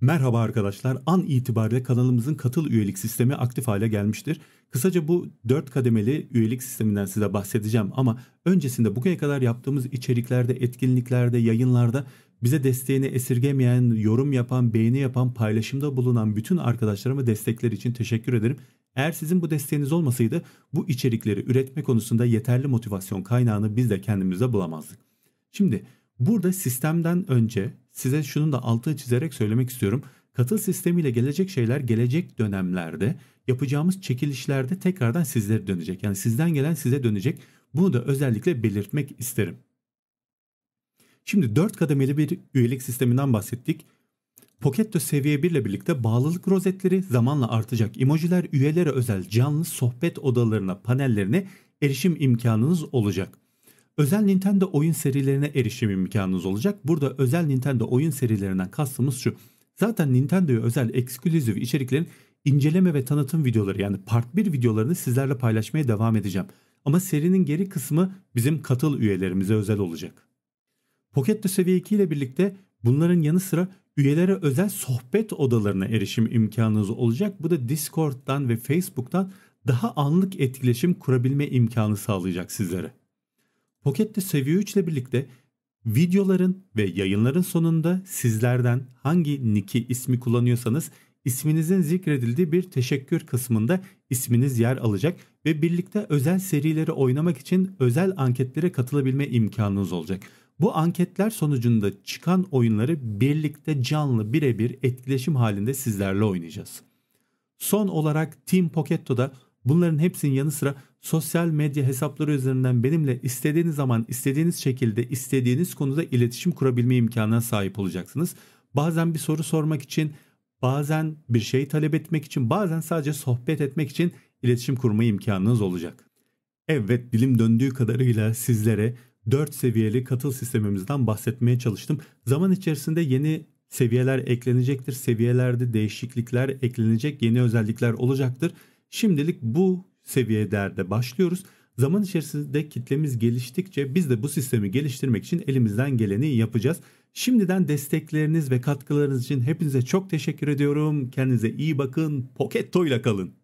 Merhaba arkadaşlar. An itibariyle kanalımızın katıl üyelik sistemi aktif hale gelmiştir. Kısaca bu 4 kademeli üyelik sisteminden size bahsedeceğim ama öncesinde bugüne kadar yaptığımız içeriklerde, etkinliklerde, yayınlarda bize desteğini esirgemeyen, yorum yapan, beğeni yapan, paylaşımda bulunan bütün arkadaşlarıma destekler için teşekkür ederim. Eğer sizin bu desteğiniz olmasaydı bu içerikleri üretme konusunda yeterli motivasyon kaynağını biz de kendimize bulamazdık. Şimdi Burada sistemden önce size şunun da altını çizerek söylemek istiyorum. Katıl sistemiyle gelecek şeyler gelecek dönemlerde yapacağımız çekilişlerde tekrardan sizlere dönecek. Yani sizden gelen size dönecek. Bunu da özellikle belirtmek isterim. Şimdi 4 kademeli bir üyelik sisteminden bahsettik. Pocketto seviye 1 ile birlikte bağlılık rozetleri zamanla artacak. Emojiler üyelere özel canlı sohbet odalarına, panellerine erişim imkanınız olacak. Özel Nintendo oyun serilerine erişim imkanınız olacak. Burada özel Nintendo oyun serilerinden kastımız şu. Zaten Nintendo'ya özel eksklusif içeriklerin inceleme ve tanıtım videoları yani part 1 videolarını sizlerle paylaşmaya devam edeceğim. Ama serinin geri kısmı bizim katıl üyelerimize özel olacak. Pocket'te seviye 2 ile birlikte bunların yanı sıra üyelere özel sohbet odalarına erişim imkanınız olacak. Bu da Discord'dan ve Facebook'tan daha anlık etkileşim kurabilme imkanı sağlayacak sizlere. Pocket'te seviye 3 ile birlikte videoların ve yayınların sonunda sizlerden hangi nick'i ismi kullanıyorsanız isminizin zikredildiği bir teşekkür kısmında isminiz yer alacak ve birlikte özel serileri oynamak için özel anketlere katılabilme imkanınız olacak. Bu anketler sonucunda çıkan oyunları birlikte canlı birebir etkileşim halinde sizlerle oynayacağız. Son olarak Team Pocketto'da Bunların hepsinin yanı sıra sosyal medya hesapları üzerinden benimle istediğiniz zaman istediğiniz şekilde istediğiniz konuda iletişim kurabilme imkanına sahip olacaksınız. Bazen bir soru sormak için, bazen bir şey talep etmek için, bazen sadece sohbet etmek için iletişim kurma imkanınız olacak. Evet dilim döndüğü kadarıyla sizlere 4 seviyeli katıl sistemimizden bahsetmeye çalıştım. Zaman içerisinde yeni seviyeler eklenecektir. Seviyelerde değişiklikler eklenecek, yeni özellikler olacaktır. Şimdilik bu seviyelerde başlıyoruz. Zaman içerisinde kitlemiz geliştikçe biz de bu sistemi geliştirmek için elimizden geleni yapacağız. Şimdiden destekleriniz ve katkılarınız için hepinize çok teşekkür ediyorum. Kendinize iyi bakın. Poketto ile kalın.